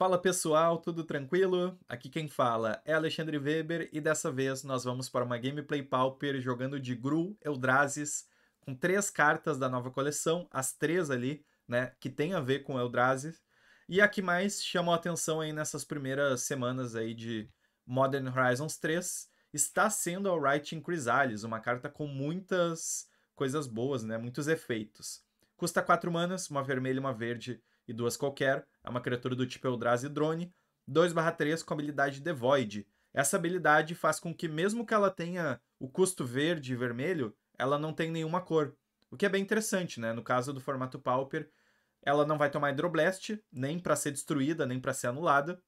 Fala pessoal, tudo tranquilo? Aqui quem fala é Alexandre Weber e dessa vez nós vamos para uma gameplay pauper jogando de Gru Eldrasis com três cartas da nova coleção, as três ali, né, que tem a ver com Eldrasis. E a que mais chamou atenção aí nessas primeiras semanas aí de Modern Horizons 3 está sendo a Writing Chrysalis, uma carta com muitas coisas boas, né, muitos efeitos. Custa quatro manas, uma vermelha e uma verde e duas qualquer, é uma criatura do tipo Eldrazi Drone, 2/3 com habilidade Devoid. Essa habilidade faz com que, mesmo que ela tenha o custo verde e vermelho, ela não tem nenhuma cor. O que é bem interessante, né? No caso do formato Pauper, ela não vai tomar Hydroblast, nem para ser destruída, nem para ser anulada.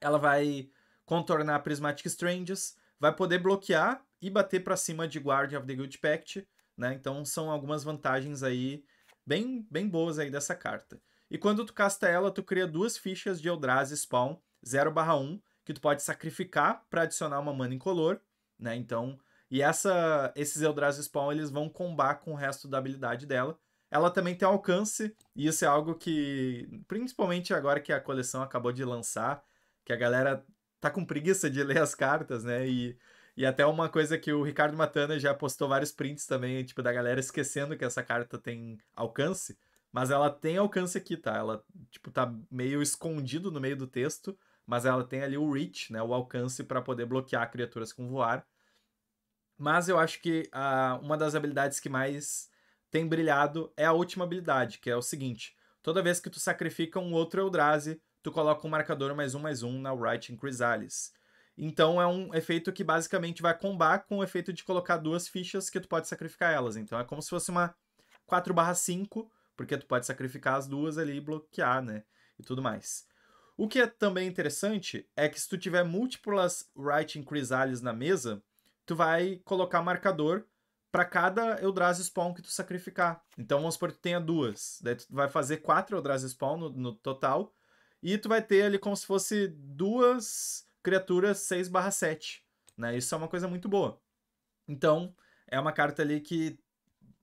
Ela vai contornar Prismatic Strangers, vai poder bloquear e bater para cima de Guardian of the Guild Pact, né? Então são algumas vantagens aí bem, bem boas aí dessa carta. E quando tu casta ela, tu cria duas fichas de Eldrazi Spawn 0/1 que tu pode sacrificar para adicionar uma mana incolor, né? Então, e essa esses Eldrazi Spawn eles vão combar com o resto da habilidade dela. Ela também tem alcance, e isso é algo que, principalmente agora que a coleção acabou de lançar, que a galera tá com preguiça de ler as cartas, né? E, e até uma coisa que o Ricardo Matana já postou vários prints também, tipo, da galera esquecendo que essa carta tem alcance. Mas ela tem alcance aqui, tá? Ela, tipo, tá meio escondido no meio do texto, mas ela tem ali o reach, né? O alcance para poder bloquear criaturas com voar. Mas eu acho que uh, uma das habilidades que mais tem brilhado é a última habilidade, que é o seguinte. Toda vez que tu sacrifica um outro Eldrazi, tu coloca um marcador mais um mais um na in Chrysalis. Então é um efeito que basicamente vai combar com o efeito de colocar duas fichas que tu pode sacrificar elas. Então é como se fosse uma 4 5 porque tu pode sacrificar as duas ali e bloquear, né? E tudo mais. O que é também interessante é que se tu tiver múltiplas Right Increasalles na mesa, tu vai colocar marcador para cada Eldrazi Spawn que tu sacrificar. Então vamos supor que tu tenha duas. Daí tu vai fazer quatro Eldrazi Spawn no, no total. E tu vai ter ali como se fosse duas criaturas 6 barra 7. Né? Isso é uma coisa muito boa. Então, é uma carta ali que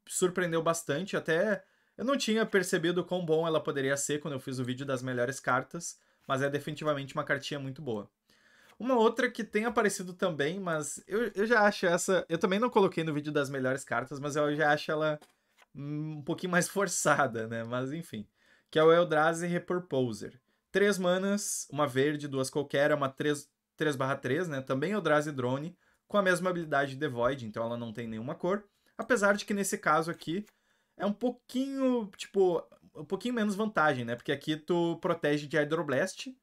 surpreendeu bastante. Até eu não tinha percebido quão bom ela poderia ser quando eu fiz o vídeo das melhores cartas, mas é definitivamente uma cartinha muito boa. Uma outra que tem aparecido também, mas eu, eu já acho essa. Eu também não coloquei no vídeo das melhores cartas, mas eu já acho ela um pouquinho mais forçada, né? Mas enfim. Que é o Eldrazi Repurposer. Três manas, uma verde, duas qualquer, é uma 3/3, né? Também Eldrazi Drone, com a mesma habilidade de Void, então ela não tem nenhuma cor. Apesar de que nesse caso aqui é um pouquinho, tipo, um pouquinho menos vantagem, né? Porque aqui tu protege de Hydroblast,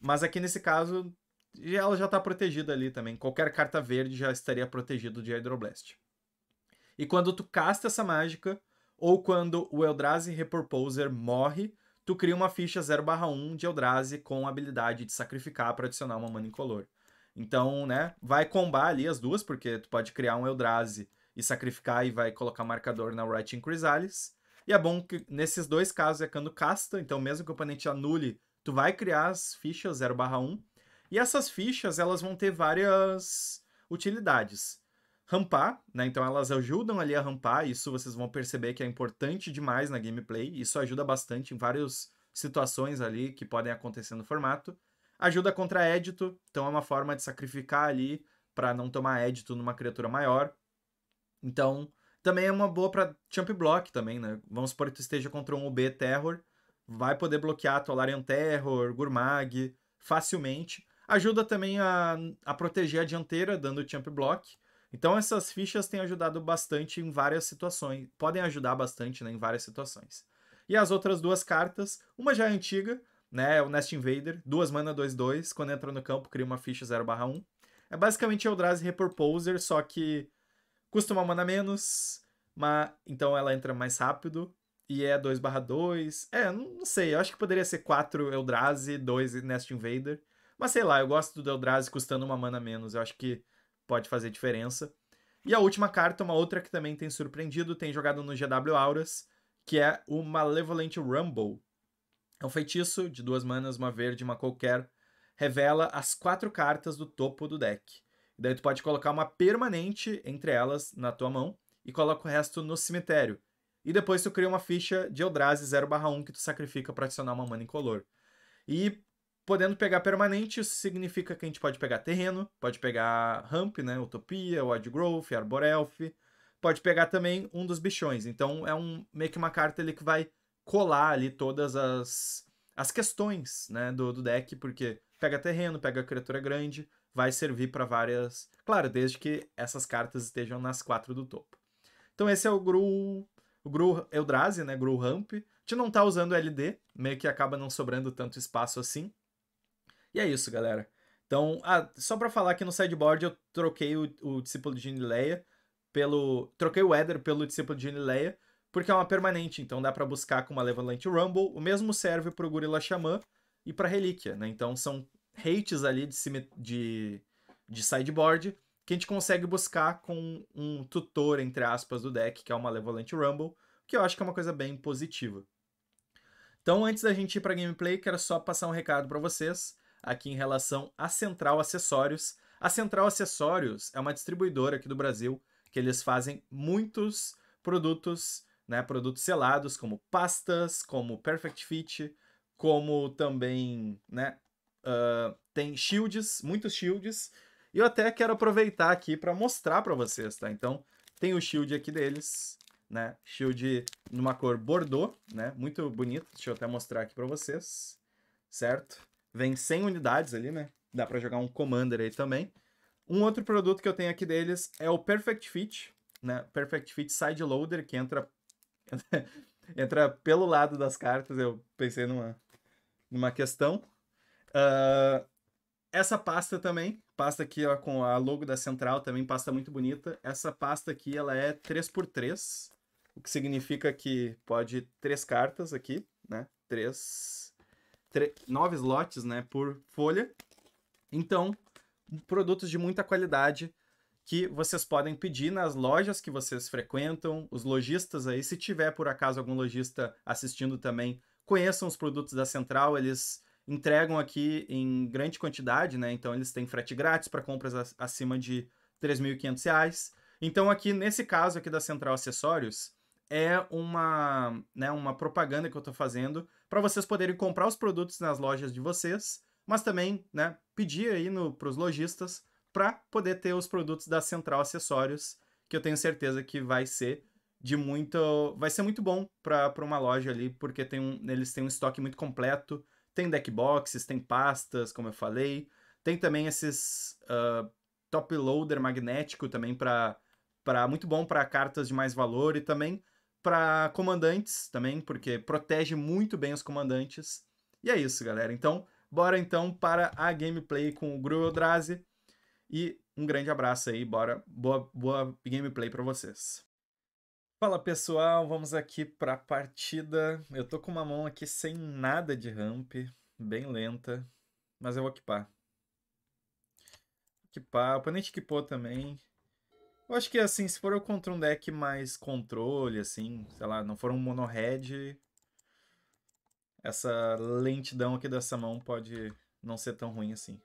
mas aqui nesse caso ela já tá protegida ali também. Qualquer carta verde já estaria protegido de Hydroblast. E quando tu casta essa mágica, ou quando o Eldrazi Repurposer morre, tu cria uma ficha 0/1 de Eldrazi com a habilidade de sacrificar para adicionar uma mana incolor. Então, né, vai combar ali as duas, porque tu pode criar um Eldrazi e sacrificar e vai colocar marcador na Writing Chrysalis. E é bom que nesses dois casos é quando casta, então mesmo que o oponente anule, tu vai criar as fichas 0/1. E essas fichas, elas vão ter várias utilidades. Rampar, né? Então elas ajudam ali a rampar, isso vocês vão perceber que é importante demais na gameplay, isso ajuda bastante em várias situações ali que podem acontecer no formato. Ajuda contra édito, então é uma forma de sacrificar ali para não tomar édito numa criatura maior. Então, também é uma boa para jump block também, né? Vamos supor que tu esteja contra um UB Terror, vai poder bloquear Larian Terror, Gurmag, facilmente. Ajuda também a, a proteger a dianteira, dando jump block. Então essas fichas têm ajudado bastante em várias situações, podem ajudar bastante né, em várias situações. E as outras duas cartas, uma já é antiga, né, é o Nest Invader, duas mana 2-2, quando entra no campo cria uma ficha 0/1. É basicamente Eldrazi Repurposer, só que Custa uma mana menos, mas, então ela entra mais rápido. E é 2 barra 2. É, não sei. Eu acho que poderia ser 4 Eldrazi, 2 Nest Invader. Mas sei lá, eu gosto do Eldrazi custando uma mana menos. Eu acho que pode fazer diferença. E a última carta, uma outra que também tem surpreendido, tem jogado no GW Auras, que é o Malevolent Rumble. É um feitiço de duas manas, uma verde e uma qualquer. Revela as quatro cartas do topo do deck. E daí tu pode colocar uma permanente entre elas na tua mão e coloca o resto no cemitério. E depois tu cria uma ficha de Eldrazi 0/1 que tu sacrifica para adicionar uma mana incolor. E podendo pegar permanente, isso significa que a gente pode pegar terreno, pode pegar ramp, né, utopia, wild growth, arborelf, pode pegar também um dos bichões. Então é um meio que uma carta ali que vai colar ali todas as as questões, né, do, do deck, porque pega terreno, pega criatura grande, vai servir para várias. Claro, desde que essas cartas estejam nas quatro do topo. Então esse é o Gru. O Gru Eldrazi, né? Gru Ramp. A gente não tá usando LD, meio que acaba não sobrando tanto espaço assim. E é isso, galera. Então, ah, só para falar que no sideboard eu troquei o, o discípulo de Nileia pelo. Troquei o Eder pelo discípulo de Nileia, porque é uma permanente, então dá para buscar com uma Levalante Rumble. O mesmo serve pro Gorila Xamã e para Relíquia, né? Então são hates ali de, de, de sideboard que a gente consegue buscar com um tutor, entre aspas, do deck, que é o Malevolent Rumble, que eu acho que é uma coisa bem positiva. Então, antes da gente ir para gameplay, quero só passar um recado para vocês aqui em relação à Central Acessórios. A Central Acessórios é uma distribuidora aqui do Brasil que eles fazem muitos produtos, né, produtos selados como pastas, como Perfect Fit, como também, né, uh, tem shields, muitos shields. E eu até quero aproveitar aqui para mostrar para vocês, tá? Então, tem o shield aqui deles, né? Shield numa cor bordô né? Muito bonito. Deixa eu até mostrar aqui para vocês, certo? Vem 100 unidades ali, né? Dá para jogar um Commander aí também. Um outro produto que eu tenho aqui deles é o Perfect Fit, né? Perfect Fit Side Loader, que entra entra pelo lado das cartas. Eu pensei numa numa questão, ah, essa pasta também, pasta aqui ó, com a logo da Central também, pasta muito bonita. Essa pasta aqui ela é 3x3, o que significa que pode três cartas aqui, né? Três, nove slots, né, por folha. Então, produtos de muita qualidade que vocês podem pedir nas lojas que vocês frequentam, os lojistas aí, se tiver por acaso algum lojista assistindo também, conheçam os produtos da Central, eles entregam aqui em grande quantidade, né? Então eles têm frete grátis para compras acima de R$ 3.500. Então aqui nesse caso aqui da Central Acessórios é uma, né, uma propaganda que eu estou fazendo para vocês poderem comprar os produtos nas lojas de vocês, mas também, né, pedir aí para os lojistas para poder ter os produtos da Central Acessórios, que eu tenho certeza que vai ser de muito, vai ser muito bom para uma loja ali, porque tem um, eles têm um estoque muito completo, tem deck boxes tem pastas, como eu falei. Tem também esses uh, top loader magnético também para para muito bom para cartas de mais valor e também para comandantes também, porque protege muito bem os comandantes. E é isso, galera. Então, bora então para a gameplay com o Gru Eldrazi. E um grande abraço aí, bora. Boa, boa gameplay para vocês. Fala pessoal, vamos aqui para a partida. Eu tô com uma mão aqui sem nada de ramp, bem lenta, mas eu vou equipar. Equipar, o oponente equipou também. Eu acho que assim, se for eu contra um deck mais controle, assim, sei lá, não for um mono red, essa lentidão aqui dessa mão pode não ser tão ruim assim.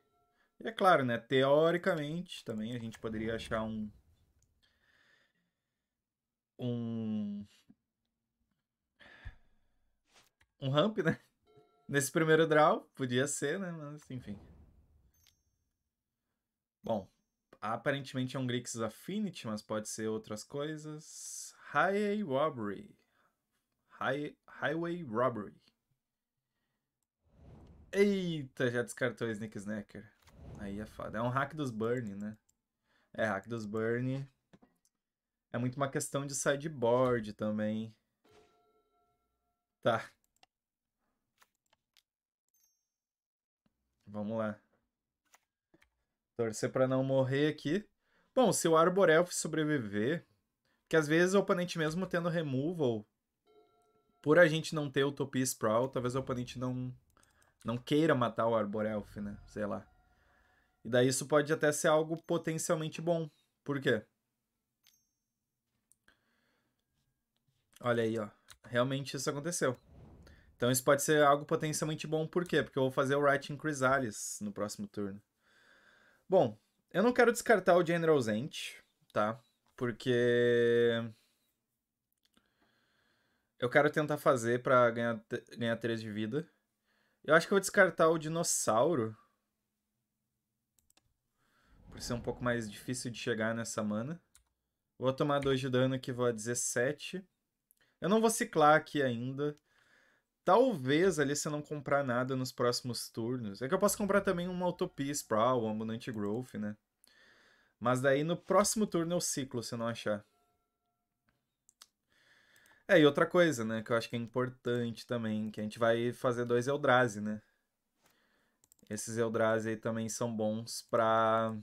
E é claro, né? Teoricamente também a gente poderia achar um um. Um ramp, né? Nesse primeiro draw, podia ser, né? Mas enfim. Bom, aparentemente é um Grixis Affinity, mas pode ser outras coisas. Highway Robbery. High... Highway Robbery. Eita, já descartou Snake Snacker. Aí é foda. É um hack dos Burn, né? É hack dos Burn. É muito uma questão de sideboard também. Tá. Vamos lá. Torcer para não morrer aqui. Bom, se o Arborelf sobreviver... que às vezes o oponente mesmo tendo removal, por a gente não ter Utopia Sprawl, talvez o oponente não, não queira matar o Arborelf, né? Sei lá. E daí isso pode até ser algo potencialmente bom. Por quê? Olha aí, ó. Realmente isso aconteceu. Então isso pode ser algo potencialmente bom, por quê? Porque eu vou fazer o Writing Chrysalis no próximo turno. Bom, eu não quero descartar o General Zent, tá? Porque. Eu quero tentar fazer pra ganhar, ganhar 3 de vida. Eu acho que eu vou descartar o dinossauro. Por ser um pouco mais difícil de chegar nessa mana. Vou tomar 2 de dano que vou a 17. Eu não vou ciclar aqui ainda. Talvez ali se eu não comprar nada nos próximos turnos. É que eu posso comprar também uma Utopia Sprawl, uma Ambulante Growth, né? Mas daí no próximo turno eu ciclo se eu não achar. É, e outra coisa, né, que eu acho que é importante também, que a gente vai fazer dois Eldrazi, né? Esses Eldrazi aí também são bons pra...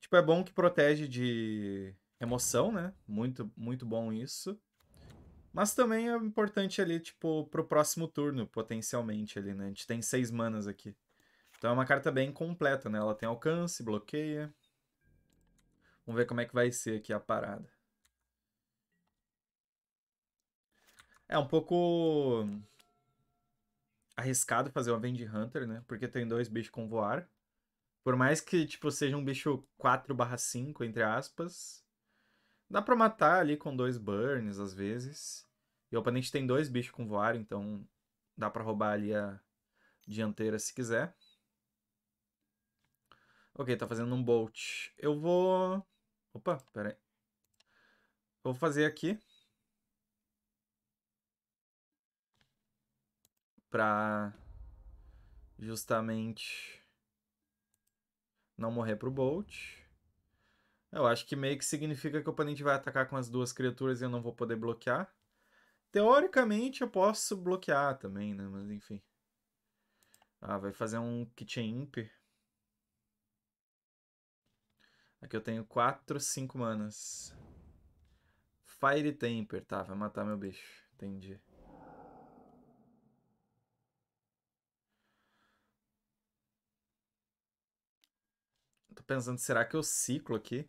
Tipo, é bom que protege de emoção, né? Muito, muito bom isso. Mas também é importante ali, tipo, pro próximo turno, potencialmente ali, né? A gente tem seis manas aqui. Então é uma carta bem completa, né? Ela tem alcance, bloqueia. Vamos ver como é que vai ser aqui a parada. É um pouco arriscado fazer uma Vend Hunter, né? Porque tem dois bichos com voar. Por mais que, tipo, seja um bicho 4/5, entre aspas, Dá pra matar ali com dois burns, às vezes. E o oponente tem dois bichos com voar, então dá pra roubar ali a dianteira se quiser. Ok, tá fazendo um bolt. Eu vou... Opa, pera aí. Eu vou fazer aqui. Pra... Justamente... Não morrer pro bolt. Eu acho que meio que significa que o oponente vai atacar com as duas criaturas e eu não vou poder bloquear. Teoricamente eu posso bloquear também, né? Mas enfim. Ah, vai fazer um Kitchen Imp. Aqui eu tenho 4, 5 manas. Fire Temper, tá, vai matar meu bicho. Entendi. Tô pensando, será que eu ciclo aqui?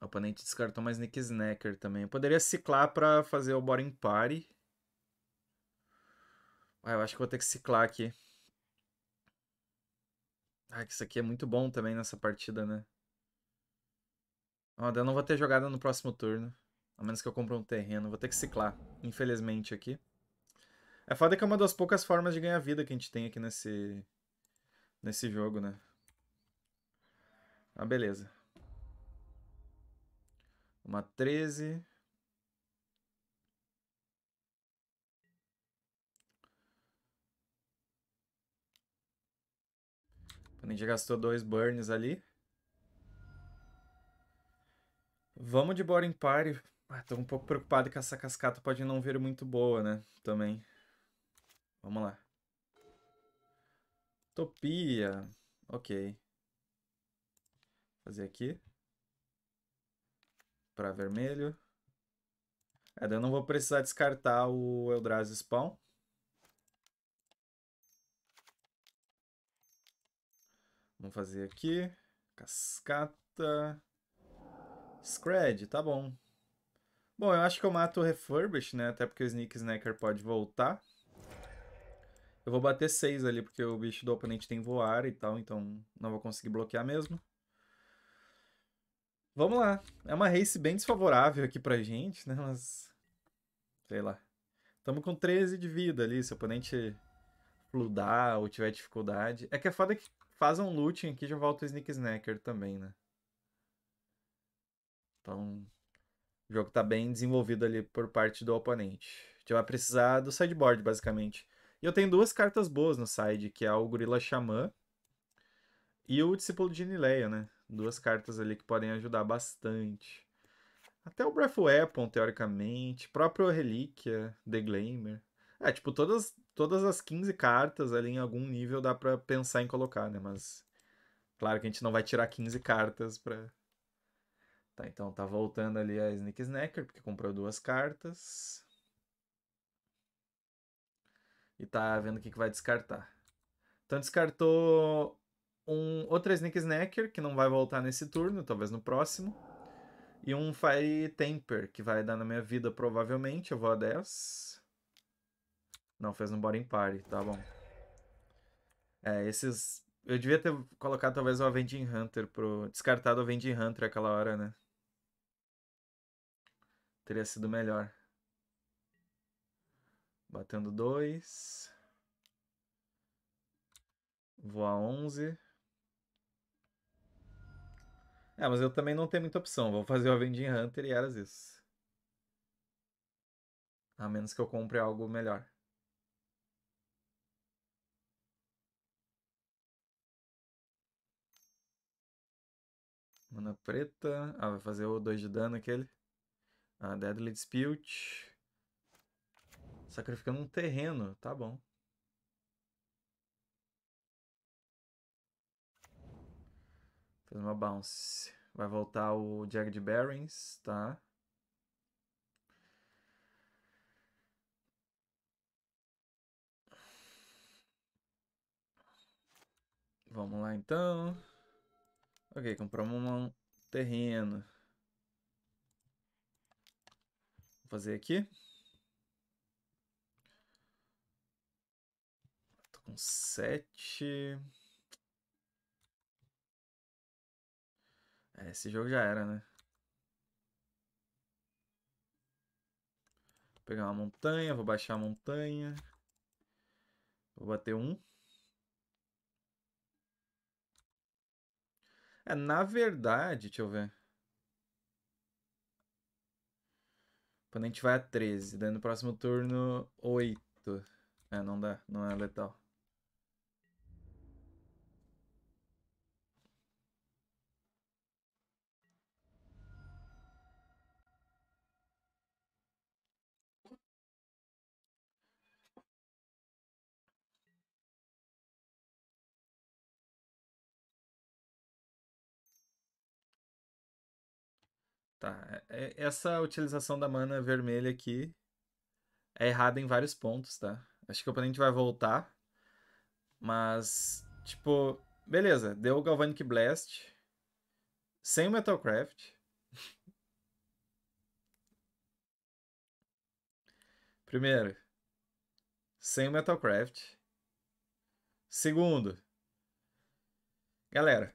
O oponente descartou mais Nick Snacker também. Eu poderia ciclar para fazer o Boring Party. Ah, eu acho que vou ter que ciclar aqui. Ah, que isso aqui é muito bom também nessa partida, né? Ó, eu não vou ter jogada no próximo turno. A menos que eu compre um terreno. Vou ter que ciclar, infelizmente, aqui. É foda que é uma das poucas formas de ganhar vida que a gente tem aqui nesse, nesse jogo, né? Ah, beleza. Uma 13. A gente gastou dois burns ali. Vamos de Boring Party. Ah, tô um pouco preocupado que essa cascata pode não vir muito boa, né? Também. Vamos lá. Topia. Ok. Fazer aqui para vermelho. É, eu não vou precisar descartar o Eldrazi Spawn. Vamos fazer aqui. Cascata. Scred, tá bom. Bom, eu acho que eu mato o Refurbish, né? Até porque o Sneak Snacker pode voltar. Eu vou bater 6 ali, porque o bicho do oponente tem voar e tal, então não vou conseguir bloquear mesmo. Vamos lá. É uma race bem desfavorável aqui pra gente, né? Mas. Sei lá. Tamo com 13 de vida ali. Se o oponente fludar ou tiver dificuldade. É que a é foda que faz um looting aqui já volta o Sneak Snacker também, né? Então. O jogo tá bem desenvolvido ali por parte do oponente. A gente vai precisar do sideboard, basicamente. E eu tenho duas cartas boas no side, que é o Gorila Xamã e o Discípulo de Nileia, né? Duas cartas ali que podem ajudar bastante. Até o Breath Weapon, teoricamente. Próprio Relíquia, The Glamour. É, tipo, todas, todas as 15 cartas ali em algum nível dá pra pensar em colocar, né? Mas claro que a gente não vai tirar 15 cartas pra... Tá, então tá voltando ali a Sneak Snacker, porque comprou duas cartas. E tá vendo o que, que vai descartar. Então descartou um outra Sneak Snacker, que não vai voltar nesse turno, talvez no próximo. E um Fire Temper, que vai dar na minha vida provavelmente. Eu vou a 10. Não, fez um Boring Party, tá bom. É, esses... Eu devia ter colocado talvez o Avenging Hunter pro... Descartado o Avenging Hunter aquela hora, né? Teria sido melhor. Batendo 2. Vou a 11. É, mas eu também não tenho muita opção. Vou fazer o Avenging Hunter e eras isso. A menos que eu compre algo melhor. Mana preta. Ah, vai fazer o 2 de dano aquele. Ah, Deadly Dispute. Sacrificando um terreno. Tá bom. Fez uma bounce. Vai voltar o Jagged Barrens, tá? Vamos lá então. Ok, compramos um terreno. Vou fazer aqui. Tô com sete. É, esse jogo já era, né? Vou pegar uma montanha, vou baixar a montanha. Vou bater um. É, na verdade, deixa eu ver. O oponente vai a 13, daí no próximo turno 8. É, não dá, não é letal. Tá, é, é, essa utilização da mana vermelha aqui é errada em vários pontos, tá? Acho que o oponente vai voltar, mas, tipo, beleza, deu o Galvanic Blast, sem o Metalcraft. Primeiro, sem o Metalcraft. Segundo, galera,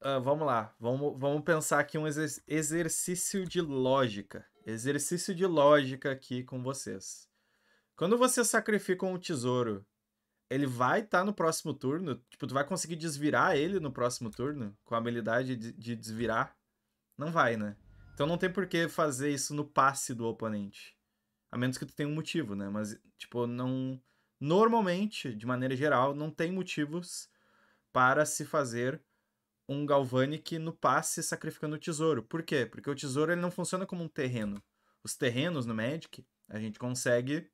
Uh, vamos lá, vamos, vamos pensar aqui um exer exercício de lógica. Exercício de lógica aqui com vocês. Quando você sacrifica um tesouro, ele vai estar tá no próximo turno? Tipo, tu vai conseguir desvirar ele no próximo turno? Com a habilidade de, de desvirar? Não vai, né? Então não tem por que fazer isso no passe do oponente. A menos que tu tenha um motivo, né? Mas, tipo, não. Normalmente, de maneira geral, não tem motivos para se fazer um Galvanic no passe sacrificando o tesouro. Por quê? Porque o tesouro ele não funciona como um terreno. Os terrenos no Magic, a gente consegue,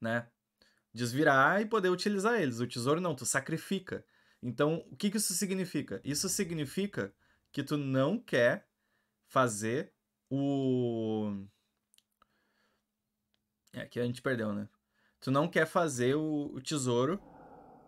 né, desvirar e poder utilizar eles. O tesouro não, tu sacrifica. Então, o que, que isso significa? Isso significa que tu não quer fazer o. É, que a gente perdeu, né? Tu não quer fazer o, o tesouro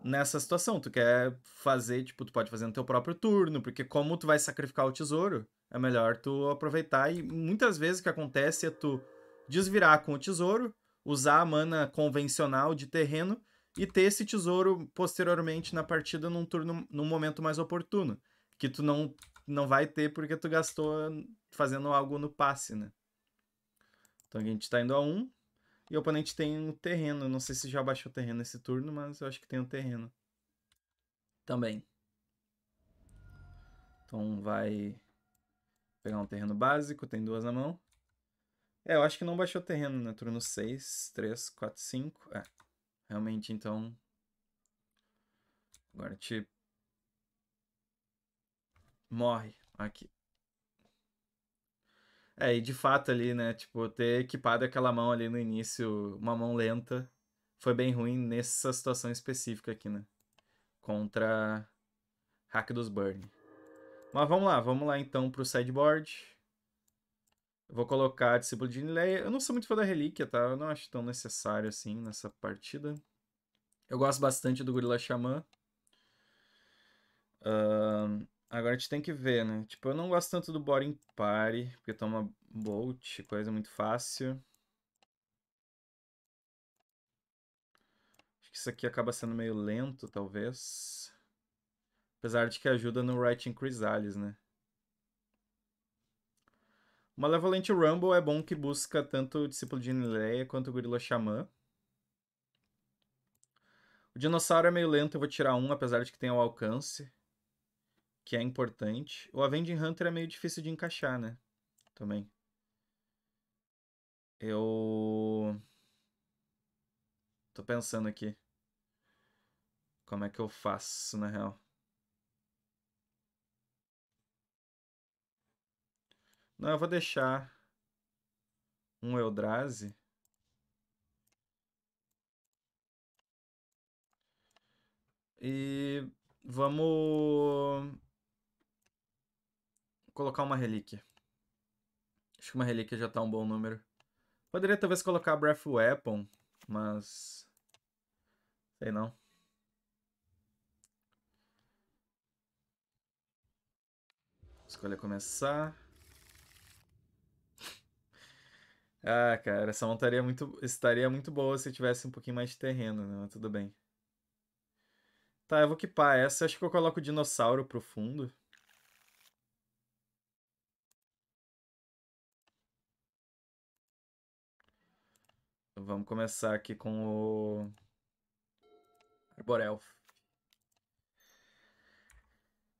nessa situação. Tu quer fazer, tipo, tu pode fazer no teu próprio turno, porque como tu vai sacrificar o tesouro, é melhor tu aproveitar. E muitas vezes o que acontece é tu desvirar com o tesouro, usar a mana convencional de terreno e ter esse tesouro posteriormente na partida num turno, num momento mais oportuno, que tu não não vai ter porque tu gastou fazendo algo no passe, né? Então a gente tá indo a 1. Um. E o oponente tem um terreno. Não sei se já baixou terreno nesse turno, mas eu acho que tem um terreno. Também. Então vai pegar um terreno básico, tem duas na mão. É, eu acho que não baixou terreno, né? Turno 6, 3, 4, 5. É. Realmente, então. Agora te. Morre aqui. É, e de fato ali, né? Tipo, ter equipado aquela mão ali no início, uma mão lenta, foi bem ruim nessa situação específica aqui, né? Contra Hack dos Burn. Mas vamos lá, vamos lá então pro sideboard. vou colocar Discípulo de Nileia. Eu não sou muito fã da Relíquia, tá? Eu não acho tão necessário assim nessa partida. Eu gosto bastante do Gorila Xamã. Uh, Agora a gente tem que ver, né? Tipo, eu não gosto tanto do Boring Party, porque toma Bolt, coisa muito fácil. Acho que isso aqui acaba sendo meio lento, talvez. Apesar de que ajuda no Writing Chrysalis, né? Uma Malevolent Rumble é bom que busca tanto o Discípulo de Nileia quanto o Gorila Xamã. O Dinossauro é meio lento, eu vou tirar um, apesar de que tem o alcance que é importante. O Avenging Hunter é meio difícil de encaixar, né? Também. Eu. Tô pensando aqui. Como é que eu faço, na real? Não, eu vou deixar um Eldrazi. E vamos colocar uma relíquia. Acho que uma relíquia já tá um bom número. Poderia talvez colocar Breath Weapon, mas... Sei não. Escolha começar. Ah, cara, essa montaria muito, estaria muito boa se tivesse um pouquinho mais de terreno, né? Mas tudo bem. Tá, eu vou equipar essa. Acho que eu coloco o dinossauro pro fundo. Vamos começar aqui com o. Arborel.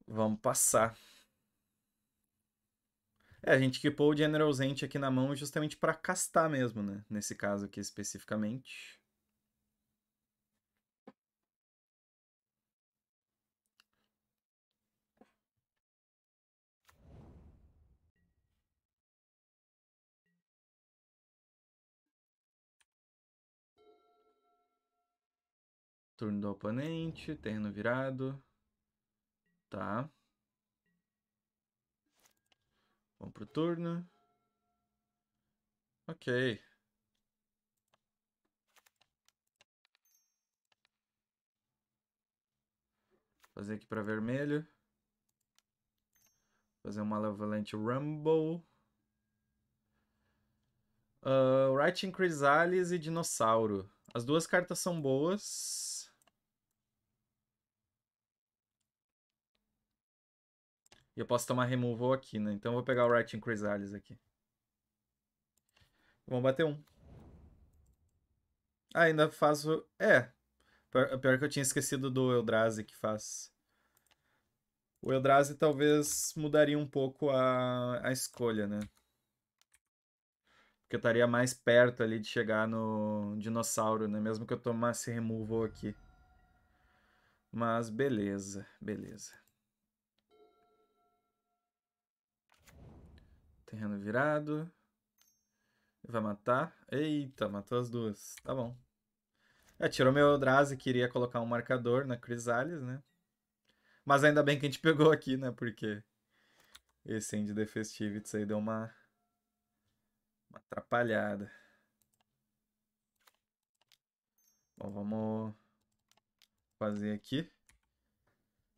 Vamos passar. É, a gente equipou o General Zent aqui na mão justamente para castar mesmo, né? Nesse caso aqui especificamente. Turno do oponente, terreno virado. Tá. Vamos pro turno. Ok. Fazer aqui para vermelho. Fazer uma Levalente Rumble. Uh, ah, Writing Chrysalis e Dinossauro. As duas cartas são boas. eu posso tomar removal aqui, né? Então eu vou pegar o Writing Chrysalis aqui. Vamos bater um. Ah, ainda faço... É. Pior, pior que eu tinha esquecido do Eldrazi que faz... O Eldrazi talvez mudaria um pouco a, a escolha, né? Porque eu estaria mais perto ali de chegar no dinossauro, né? Mesmo que eu tomasse removal aqui. Mas beleza, beleza. Terreno virado. Vai matar. Eita, matou as duas. Tá bom. Atirou é, meu Eldrazi, queria colocar um marcador na Crisales, né? Mas ainda bem que a gente pegou aqui, né? Porque esse End the Festivities aí deu uma, uma atrapalhada. Bom, vamos fazer aqui.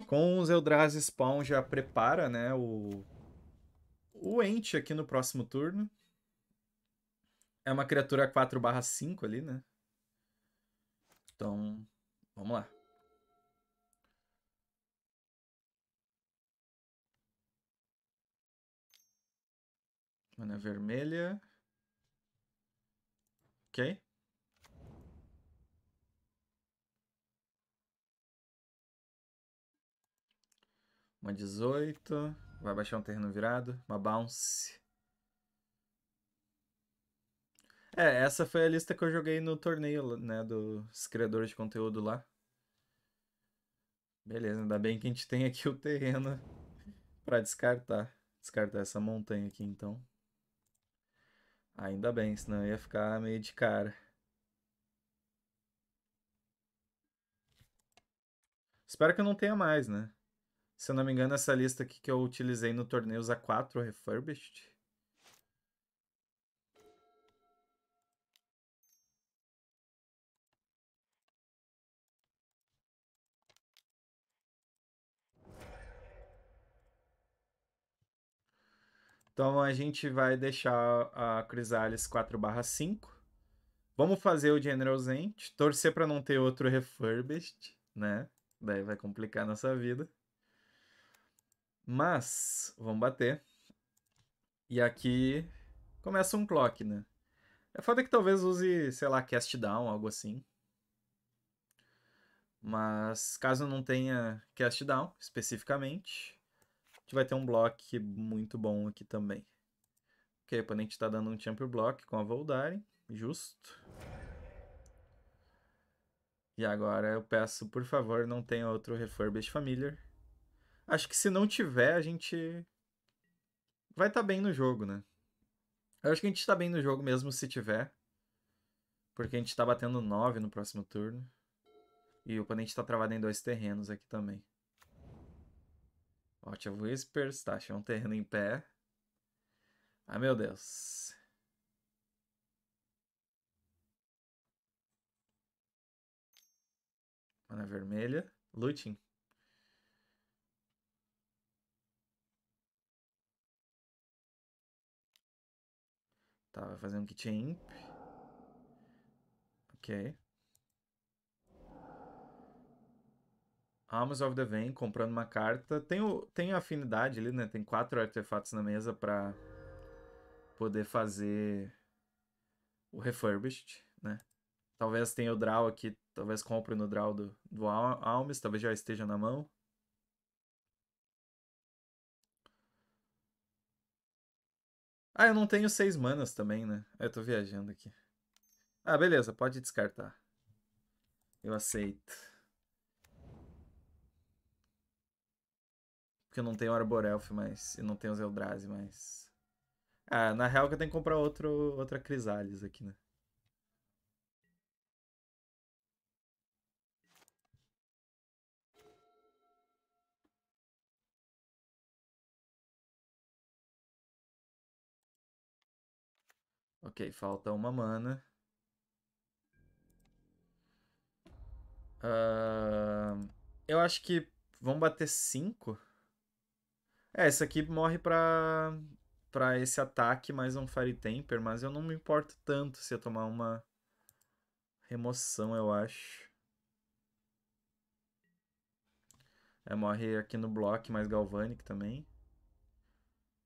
Com os Eldrazi Spawn já prepara, né? O o Ente aqui no próximo turno. É uma criatura 4/5 ali, né? Então, vamos lá. Mana vermelha. Ok. Uma dezoito Vai baixar um terreno virado. Uma bounce. É, essa foi a lista que eu joguei no torneio, né? Dos criadores de conteúdo lá. Beleza, ainda bem que a gente tem aqui o terreno para descartar. Descartar essa montanha aqui, então. Ainda bem, senão ia ficar meio de cara. Espero que eu não tenha mais, né? Se eu não me engano, essa lista aqui que eu utilizei no torneio usa 4 refurbished. Então a gente vai deixar a Chrysalis 4/5. Vamos fazer o General Zent, torcer para não ter outro refurbished, né? Daí vai complicar a nossa vida. Mas, vamos bater. E aqui começa um clock, né? É foda que talvez use, sei lá, cast down, algo assim. Mas caso não tenha cast down especificamente, a gente vai ter um block muito bom aqui também. Ok, o oponente está dando um champion block com a Voldaren, justo. E agora eu peço, por favor, não tenha outro refurbished Familiar. Acho que se não tiver, a gente vai estar tá bem no jogo, né? Eu acho que a gente está bem no jogo mesmo se tiver. Porque a gente está batendo 9 no próximo turno. E o oponente está travado em dois terrenos aqui também. of Whispers, tá achando um terreno em pé. Ah, meu Deus. Mana vermelha. Looting. Tá, vai fazer um kit imp. Ok. Arms of the Vein, comprando uma carta. Tem, o, tem afinidade ali, né? Tem quatro artefatos na mesa para poder fazer o Refurbished, né? Talvez tenha o draw aqui, talvez compre no draw do, do Alms, talvez já esteja na mão. Ah, eu não tenho seis manas também, né? Eu tô viajando aqui. Ah, beleza, pode descartar. Eu aceito. Porque eu não tenho Arborelf mais. E não tenho Zeldrazi mais. Ah, na real que eu tenho que comprar outro, outra Crisalis aqui, né? Ok, falta uma mana. Uh, eu acho que vão bater 5. É, esse aqui morre pra, pra esse ataque mais um Fire Temper, mas eu não me importo tanto se eu tomar uma remoção, eu acho. É, morre aqui no bloco mais Galvanic também.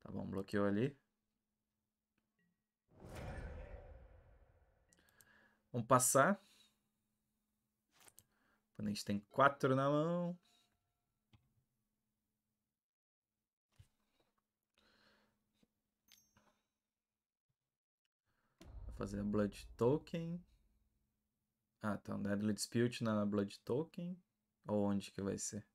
Tá bom, bloqueou ali. Vamos passar. A gente tem quatro na mão. Vou fazer a Blood Token. Ah, tá. Um Deadly Dispute na Blood Token. Ou onde que vai ser?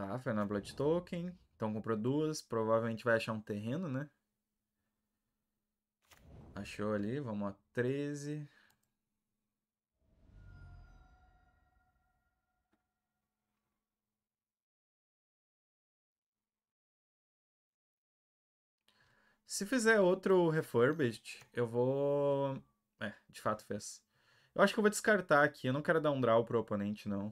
Tá, foi na Blood Token. Então comprou duas. Provavelmente vai achar um terreno, né? Achou ali. Vamos a 13. Se fizer outro refurbished, eu vou... É, de fato fez. Eu acho que eu vou descartar aqui. Eu não quero dar um draw pro oponente, não.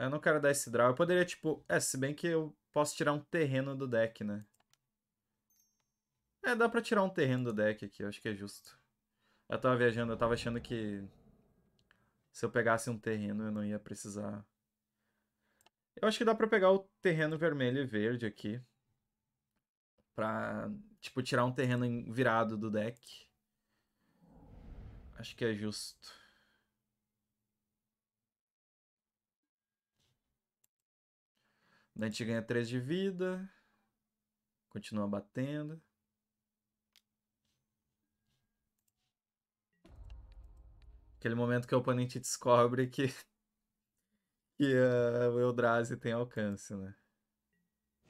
Eu não quero dar esse draw. Eu poderia, tipo... É, se bem que eu posso tirar um terreno do deck, né? É, dá pra tirar um terreno do deck aqui. Eu acho que é justo. Eu tava viajando, eu tava achando que... Se eu pegasse um terreno, eu não ia precisar... Eu acho que dá pra pegar o terreno vermelho e verde aqui. Pra, tipo, tirar um terreno virado do deck. Acho que é justo. A gente ganha 3 de vida. Continua batendo. Aquele momento que o oponente descobre que, que uh, o Eldrazi tem alcance, né?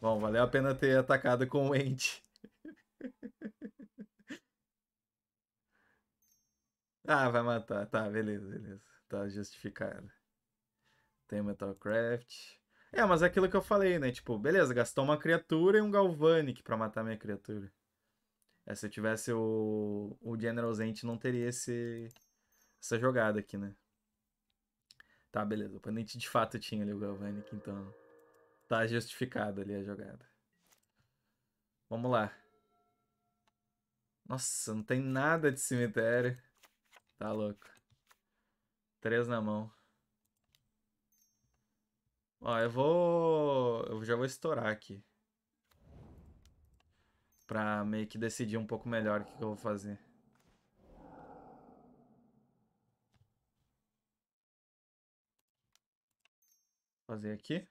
Bom, valeu a pena ter atacado com o Ente. ah, vai matar. Tá, beleza, beleza. Tá justificado. Tem Metalcraft. É, mas é aquilo que eu falei, né? Tipo, beleza, gastou uma criatura e um Galvanic para matar minha criatura. É, se eu tivesse o, o General Zent, não teria esse, essa jogada aqui, né? Tá, beleza. O oponente de fato tinha ali o Galvanic, então tá justificado ali a jogada. Vamos lá. Nossa, não tem nada de cemitério. Tá louco. Três na mão. Ó, eu vou... Eu já vou estourar aqui. Pra meio que decidir um pouco melhor o que, que eu vou fazer. Fazer aqui.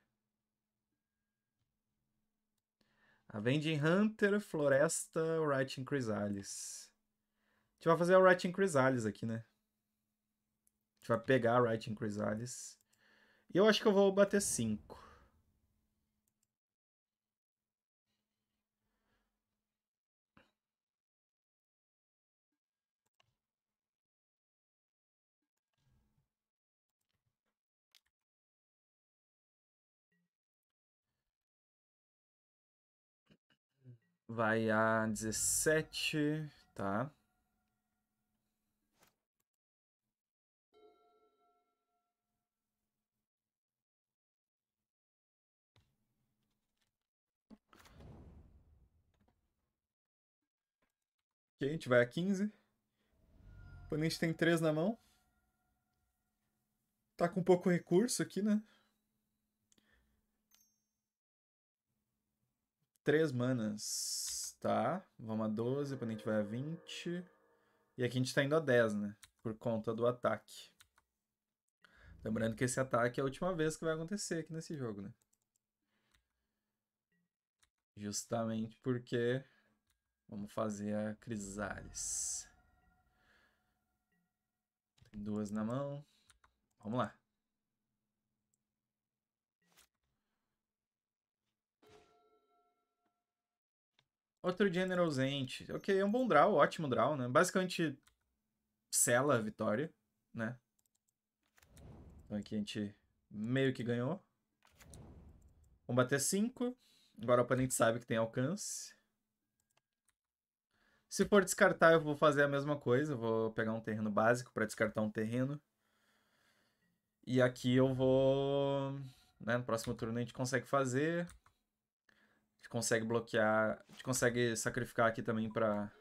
A ah, Vending Hunter, Floresta, Writing Chrysalis. A gente vai fazer o Writing Chrysalis aqui, né? A gente vai pegar a Writing Chrysalis. Eu acho que eu vou bater 5. Vai a 17, tá? Ok, a gente vai a 15. O oponente tem 3 na mão. Tá com pouco recurso aqui, né? 3 manas. Tá, vamos a 12, o oponente vai a 20. E aqui a gente tá indo a 10, né? Por conta do ataque. Lembrando que esse ataque é a última vez que vai acontecer aqui nesse jogo, né? Justamente porque Vamos fazer a Crisales. Tem duas na mão. Vamos lá. Outro General ausente. Ok, é um bom draw, ótimo draw, né? Basicamente, sela a vitória, né? Então aqui a gente meio que ganhou. Vamos bater 5. Agora o oponente sabe que tem alcance. Se for descartar, eu vou fazer a mesma coisa. Eu vou pegar um terreno básico para descartar um terreno. E aqui eu vou... Né, no próximo turno a gente consegue fazer. A gente consegue bloquear... A gente consegue sacrificar aqui também para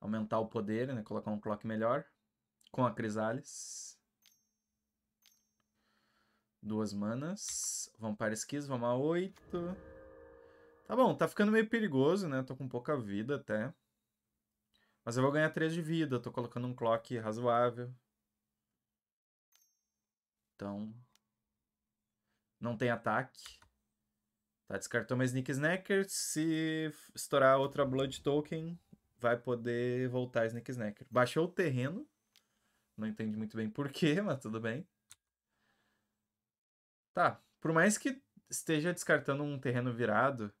aumentar o poder, né? Colocar um clock melhor. Com a Crisalis. Duas manas. Vamos para esquiz, vamos a oito. Tá bom, tá ficando meio perigoso, né? Tô com pouca vida até. Mas eu vou ganhar 3 de vida, tô colocando um clock razoável. Então... Não tem ataque. Tá, descartou mais Sneak Snacker. Se estourar outra Blood Token, vai poder voltar Sneak Snacker. Baixou o terreno. Não entendi muito bem porquê, mas tudo bem. Tá, por mais que esteja descartando um terreno virado,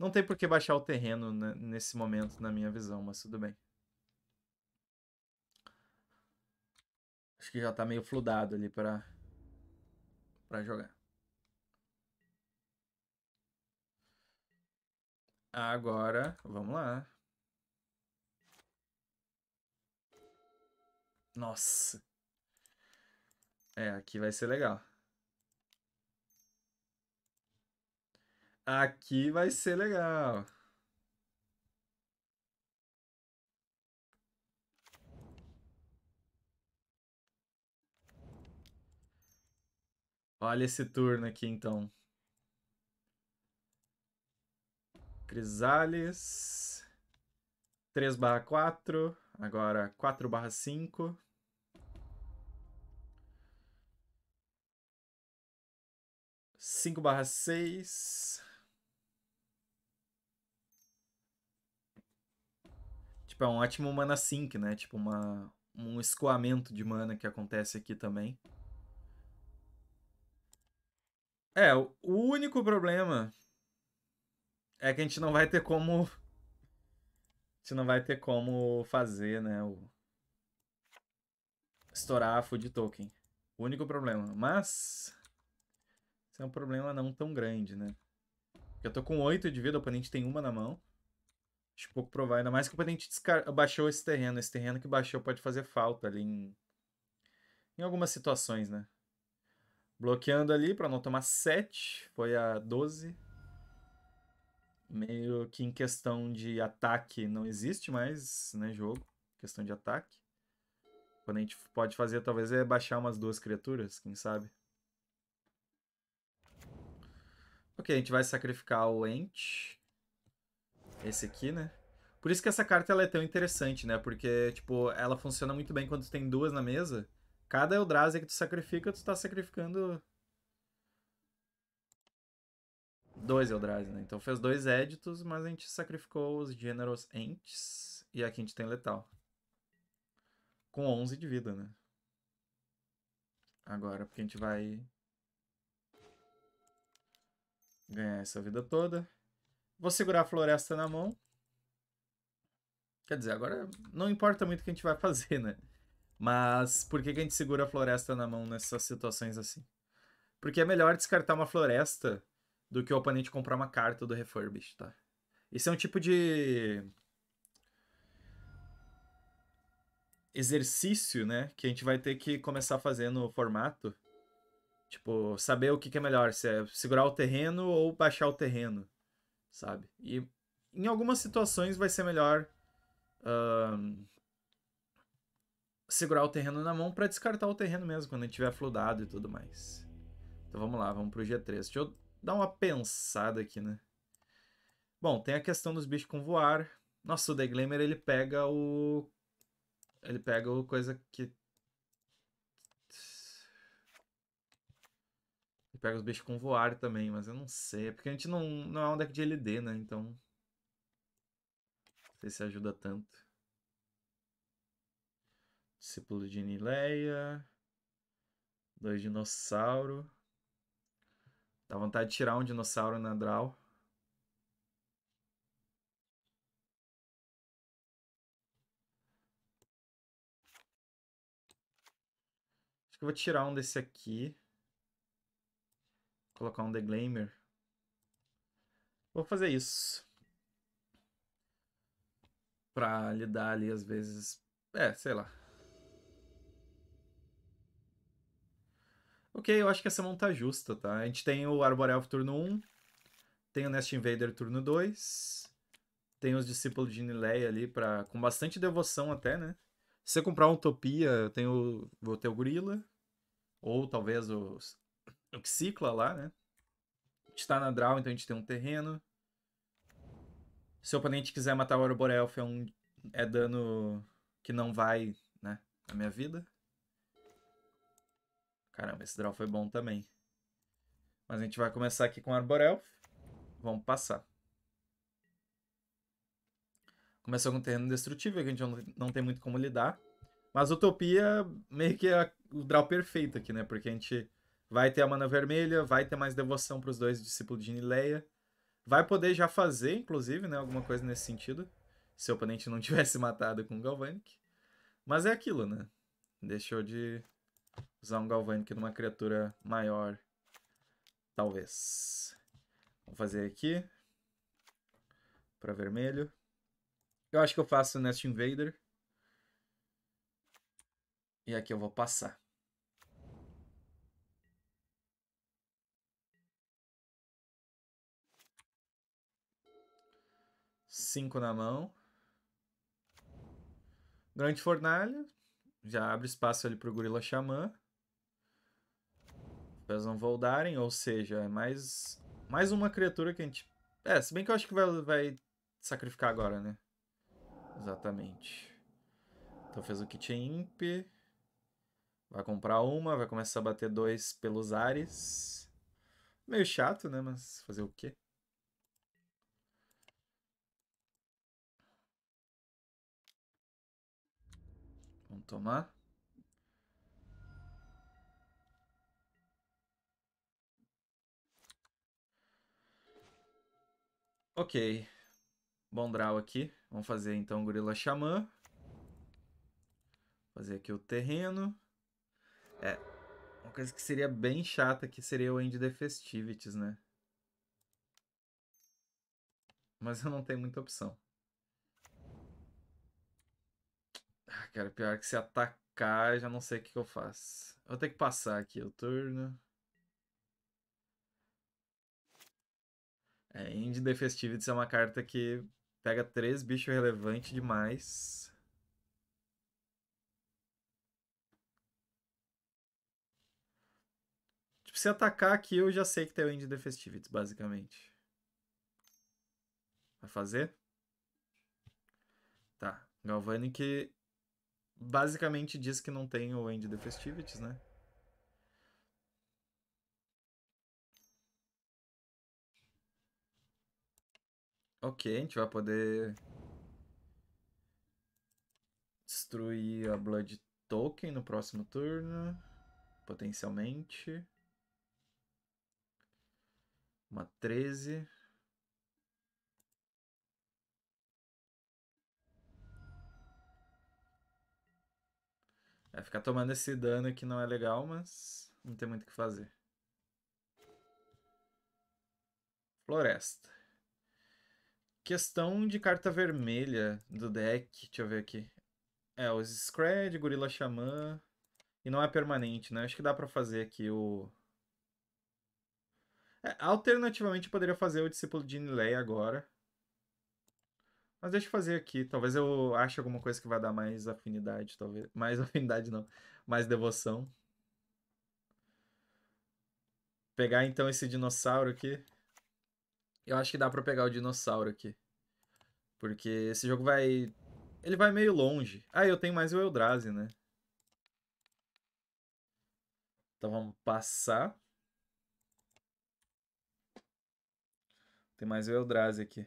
não tem por que baixar o terreno nesse momento, na minha visão, mas tudo bem. Acho que já tá meio fludado ali pra, pra jogar. Agora, vamos lá. Nossa. É, aqui vai ser legal. Aqui vai ser legal. Olha esse turno aqui, então. Crisales. 3 barra 4. Agora 4 barra 5. Cinco barra seis. Tipo, é um ótimo mana sync, né? Tipo, uma, um escoamento de mana que acontece aqui também. É, o único problema é que a gente não vai ter como. A gente não vai ter como fazer, né? O... Estourar a food token. O único problema. Mas. Isso é um problema não tão grande, né? Eu tô com 8 de vida, o oponente tem uma na mão. Acho pouco provável. Ainda mais que o oponente baixou esse terreno. Esse terreno que baixou pode fazer falta ali em. Em algumas situações, né? Bloqueando ali para não tomar 7. Foi a 12. Meio que em questão de ataque não existe mais, né, jogo. Questão de ataque. que a gente pode fazer, talvez, é baixar umas duas criaturas, quem sabe. Ok, a gente vai sacrificar o Ent. Esse aqui, né? Por isso que essa carta ela é tão interessante, né? Porque, tipo, ela funciona muito bem quando tem duas na mesa. Cada Eldrazi que tu sacrifica, tu tá sacrificando... Dois Eldrazi, né? Então fez dois éditos, mas a gente sacrificou os Generous Ents. E aqui a gente tem Letal. Com 11 de vida, né? Agora, porque a gente vai... Ganhar essa vida toda. Vou segurar a floresta na mão. Quer dizer, agora não importa muito o que a gente vai fazer, né? Mas por que, que a gente segura a floresta na mão nessas situações assim? Porque é melhor descartar uma floresta do que o oponente comprar uma carta do Refurbish, tá? Isso é um tipo de. exercício, né? Que a gente vai ter que começar a fazer no formato. Tipo, saber o que, que é melhor, se é segurar o terreno ou baixar o terreno, sabe? E em algumas situações vai ser melhor uh, segurar o terreno na mão para descartar o terreno mesmo quando ele tiver fludado e tudo mais. Então vamos lá, vamos pro G3. Deixa eu dar uma pensada aqui, né? Bom, tem a questão dos bichos com voar. Nossa, o Deglamer ele pega o. Ele pega o coisa que. Ele pega os bichos com voar também, mas eu não sei. É porque a gente não, não é um deck de LD, né? Então. Não sei se ajuda tanto. Discípulo de Nileia. Dois dinossauro. Dá vontade de tirar um dinossauro na draw. Acho que eu vou tirar um desse aqui. Colocar um Deglamer. Vou fazer isso. Pra lidar ali, às vezes. É, sei lá. Ok, eu acho que essa mão tá justa, tá? A gente tem o Arborelf turno 1, tem o Nest Invader turno 2, tem os discípulos de Nileia ali pra, com bastante devoção até, né? Se eu comprar Utopia, eu tenho, vou ter o Gorila, ou talvez o, o Cicla lá, né? A gente tá na draw, então a gente tem um terreno. Se o oponente quiser matar o Arborelf, é, um, é dano que não vai, né, na minha vida. Caramba, esse draw foi bom também. Mas a gente vai começar aqui com Arborel. Vamos passar. Começou com um terreno destrutível, que a gente não tem muito como lidar. Mas Utopia meio que é o draw perfeito aqui, né? Porque a gente vai ter a mana vermelha, vai ter mais devoção para os dois discípulos de Nileia. Vai poder já fazer, inclusive, né? Alguma coisa nesse sentido. Se o oponente não tivesse matado com Galvanic. Mas é aquilo, né? Deixou de Usar um Galvanic numa criatura maior. Talvez. Vou fazer aqui. Para vermelho. Eu acho que eu faço Nest Invader. E aqui eu vou passar. Cinco na mão. Grande fornalha já abre espaço ali pro Gorila Xamã. Elas não voltarem, ou seja, é mais, mais uma criatura que a gente... É, se bem que eu acho que vai, vai sacrificar agora, né? Exatamente. Então fez o kit imp. Vai comprar uma, vai começar a bater dois pelos ares. Meio chato, né? Mas fazer o quê? Vamos tomar. Ok. Bom draw aqui. Vamos fazer então Gorila Xamã. Fazer aqui o terreno. É. Uma coisa que seria bem chata que seria o End the Festivities, né? Mas eu não tenho muita opção. cara, pior que se atacar, já não sei o que, que eu faço. vou ter que passar aqui o turno. É, Indy Defestivities é uma carta que pega três bichos relevantes demais. Tipo, se atacar aqui, eu já sei que tem o Indy Defestivities, basicamente. Vai fazer? Tá. Galvanic basicamente diz que não tem o End the Festivities, né? Ok, a gente vai poder destruir a Blood Token no próximo turno, potencialmente. Uma 13. vai é ficar tomando esse dano que não é legal, mas não tem muito o que fazer. Floresta. Questão de carta vermelha do deck. Deixa eu ver aqui. É, os Scred, Gorila Xamã. E não é permanente, né? Acho que dá pra fazer aqui o... É, alternativamente, eu poderia fazer o Discípulo de Nilei agora. Mas deixa eu fazer aqui. Talvez eu ache alguma coisa que vai dar mais afinidade, talvez. Mais afinidade não. Mais devoção. Pegar então esse dinossauro aqui. Eu acho que dá pra pegar o dinossauro aqui. Porque esse jogo vai... Ele vai meio longe. Ah, eu tenho mais o Eldrazi, né? Então vamos passar. Tem mais o Eldrazi aqui.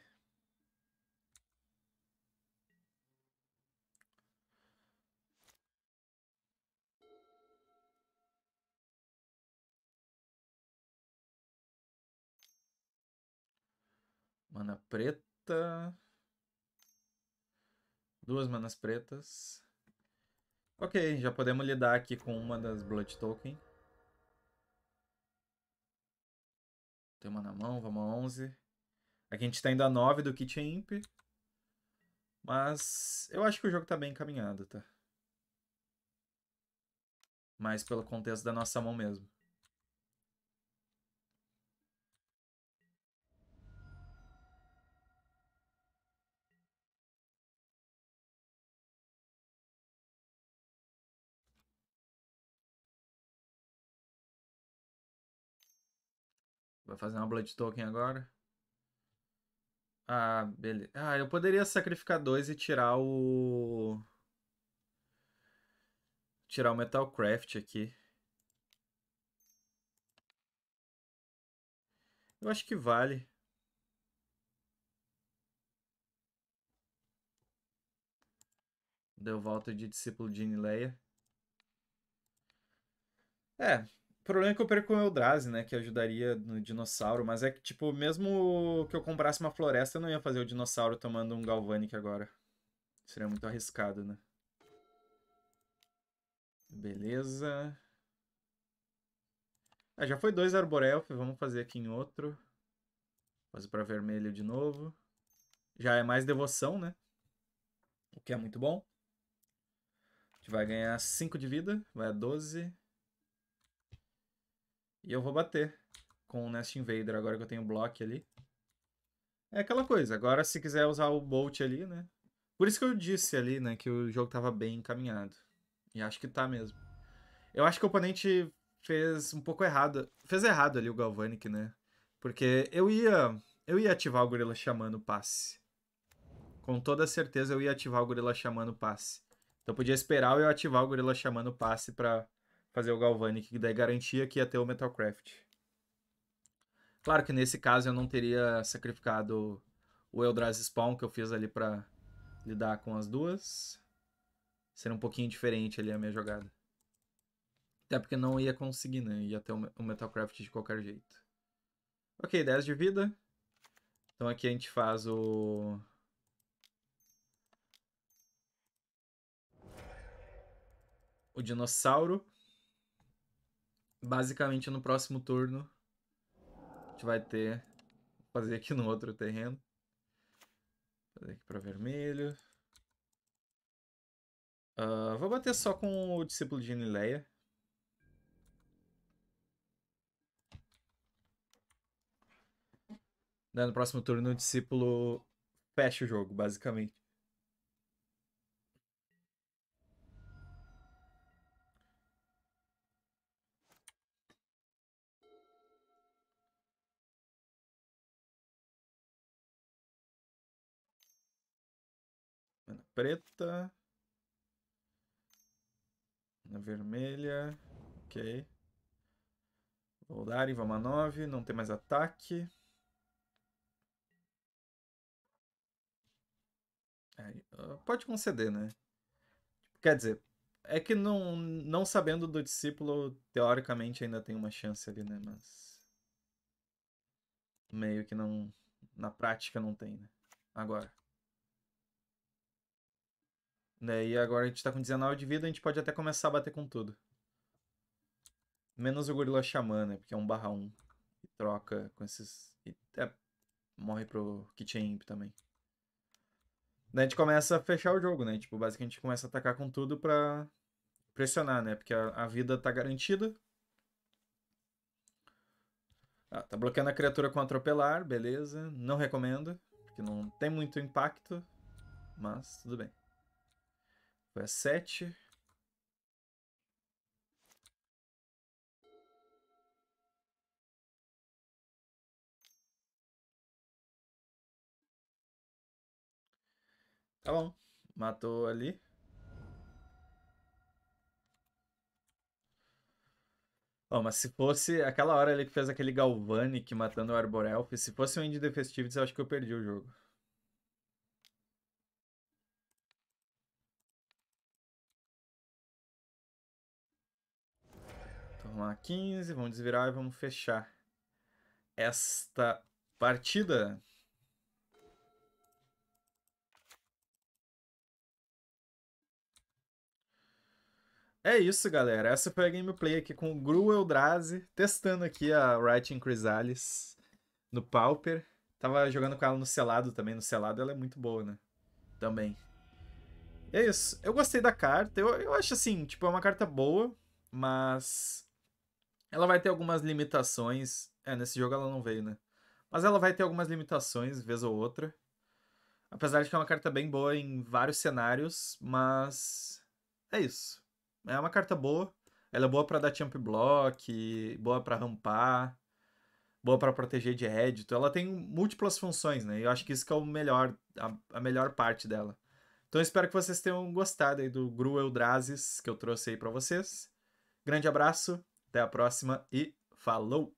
Mana preta. Duas manas pretas. Ok, já podemos lidar aqui com uma das Blood Token. Tem uma na mão, vamos a 11. Aqui a gente tá ainda a 9 do Kit Imp. Mas eu acho que o jogo tá bem encaminhado, tá? Mais pelo contexto da nossa mão mesmo. Vai fazer uma Blood Token agora. Ah, beleza. Ah, eu poderia sacrificar dois e tirar o... Tirar o Metalcraft aqui. Eu acho que vale. Deu volta de discípulo de Nileia. É, problema é que eu perco o Eldrazi, né? Que ajudaria no dinossauro. Mas é que, tipo, mesmo que eu comprasse uma floresta, eu não ia fazer o dinossauro tomando um Galvanic agora. Seria muito arriscado, né? Beleza. Ah, já foi dois Arborelf. Vamos fazer aqui em outro. Fazer pra vermelho de novo. Já é mais devoção, né? O que é muito bom. A gente vai ganhar 5 de vida. Vai a 12. E eu vou bater com o Nest Invader, agora que eu tenho o block ali. É aquela coisa. Agora, se quiser usar o Bolt ali, né? Por isso que eu disse ali, né, que o jogo tava bem encaminhado. E acho que tá mesmo. Eu acho que o oponente fez um pouco errado. Fez errado ali o Galvanic, né? Porque eu ia. Eu ia ativar o Gorila chamando o passe. Com toda certeza eu ia ativar o Gorila chamando o passe. Então eu podia esperar eu ativar o Gorila chamando o passe pra fazer o Galvanic, que daí garantia que ia ter o Metalcraft. Claro que nesse caso eu não teria sacrificado o Eldrazi Spawn que eu fiz ali pra lidar com as duas. Seria um pouquinho diferente ali a minha jogada. Até porque não ia conseguir, né? Ia ter o Metalcraft de qualquer jeito. Ok, 10 de vida. Então aqui a gente faz o... O dinossauro basicamente no próximo turno a gente vai ter fazer aqui no outro terreno fazer aqui para vermelho uh, vou bater só com o discípulo de Nileia no próximo turno o discípulo fecha o jogo basicamente preta. Na vermelha. Ok. Vou dar em 9, Não tem mais ataque. Aí, pode conceder, né? Quer dizer, é que não, não sabendo do discípulo, teoricamente ainda tem uma chance ali, né? Mas. Meio que não. Na prática não tem, né? Agora. Né, e agora a gente tá com 19 de vida, a gente pode até começar a bater com tudo. Menos o gorila xamã, né? Porque é 1 barra 1. E troca com esses... E até morre pro kitchen imp também. Daí a gente começa a fechar o jogo, né? Tipo, basicamente a gente começa a atacar com tudo pra pressionar, né? Porque a, a vida tá garantida. Ah, tá bloqueando a criatura com atropelar, beleza. Não recomendo, porque não tem muito impacto, mas tudo bem. Foi a 7. Tá bom. Matou ali. Oh, mas se fosse aquela hora ali que fez aquele Galvanic matando o Arborelf, se fosse o End Festivities, eu acho que eu perdi o jogo. Vamos lá, 15, vamos desvirar e vamos fechar esta partida. É isso, galera. Essa foi a gameplay aqui com o Gru Eldrazi, testando aqui a Writing Chrysalis no Pauper. Tava jogando com ela no selado também. No selado ela é muito boa, né? Também. é isso. Eu gostei da carta. Eu, eu acho assim, tipo, é uma carta boa, mas ela vai ter algumas limitações. É, nesse jogo ela não veio, né? Mas ela vai ter algumas limitações, vez ou outra. Apesar de que é uma carta bem boa em vários cenários, mas é isso. É uma carta boa. Ela é boa para dar champ block, boa para rampar, boa para proteger de edito. Ela tem múltiplas funções, né? E eu acho que isso que é o melhor, a, a, melhor parte dela. Então eu espero que vocês tenham gostado aí do Gru Eldrasis que eu trouxe aí para vocês. Grande abraço até a próxima e falou!